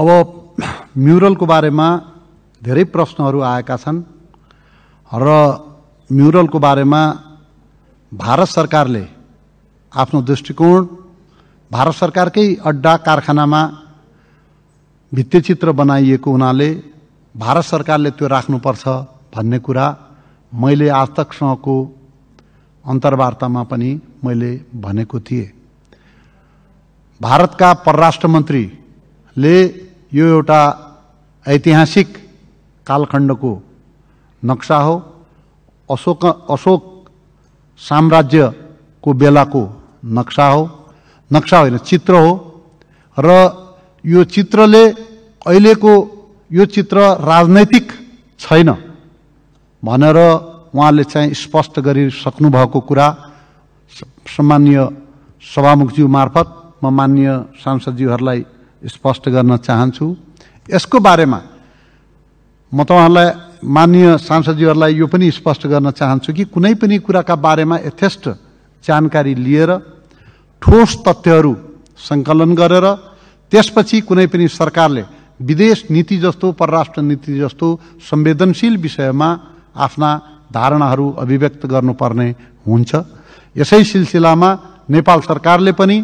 अब म्युरलको बारेमा धेरै प्रश्नहरू आएका छन् र म्युरलको बारेमा भारत सरकारले आफ्नो दृष्टिकोण भारत सरकारकै अड्डा कारखानामा भित्तिचित्र बनाइएको हुनाले भारत सरकारले त्यो राख्नुपर्छ भन्ने कुरा मैले आजतकसँगको अन्तर्वार्तामा पनि मैले भनेको थिएँ भारतका परराष्ट्र मन्त्रीले यो एउटा ऐतिहासिक कालखण्डको नक्सा हो अशोक अशोक साम्राज्यको बेलाको नक्सा हो नक्सा होइन चित्र हो र यो चित्रले अहिलेको यो चित्र राजनैतिक छैन भनेर उहाँले चाहिँ स्पष्ट गरिसक्नु भएको कुरा सामान्य सभामुखज्यू मार्फत म मान्य सांसदज्यूहरूलाई स्पष्ट गर्न चाहन्छु यसको बारेमा म तपाईँहरूलाई मान्य सांसदज्यूहरूलाई यो पनि स्पष्ट गर्न चाहन्छु कि कुनै पनि कुराका बारेमा यथेष्ट जानकारी लिएर ठोस तथ्यहरू सङ्कलन गरेर त्यसपछि कुनै पनि सरकारले विदेश नीति जस्तो परराष्ट्र नीति जस्तो संवेदनशील विषयमा आफ्ना धारणाहरू अभिव्यक्त गर्नुपर्ने हुन्छ यसै सिलसिलामा नेपाल सरकारले पनि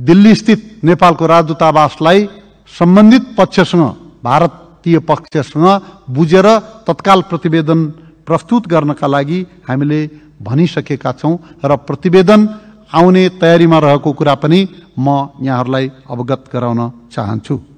दिल्लीस्थित नेपालको राजदूतावासलाई सम्बन्धित पक्षसँग भारतीय पक्षसँग बुझेर तत्काल प्रतिवेदन प्रस्तुत गर्नका लागि हामीले भनिसकेका छौँ र प्रतिवेदन आउने तयारीमा रहेको कुरा पनि म यहाँहरूलाई अवगत गराउन चाहन्छु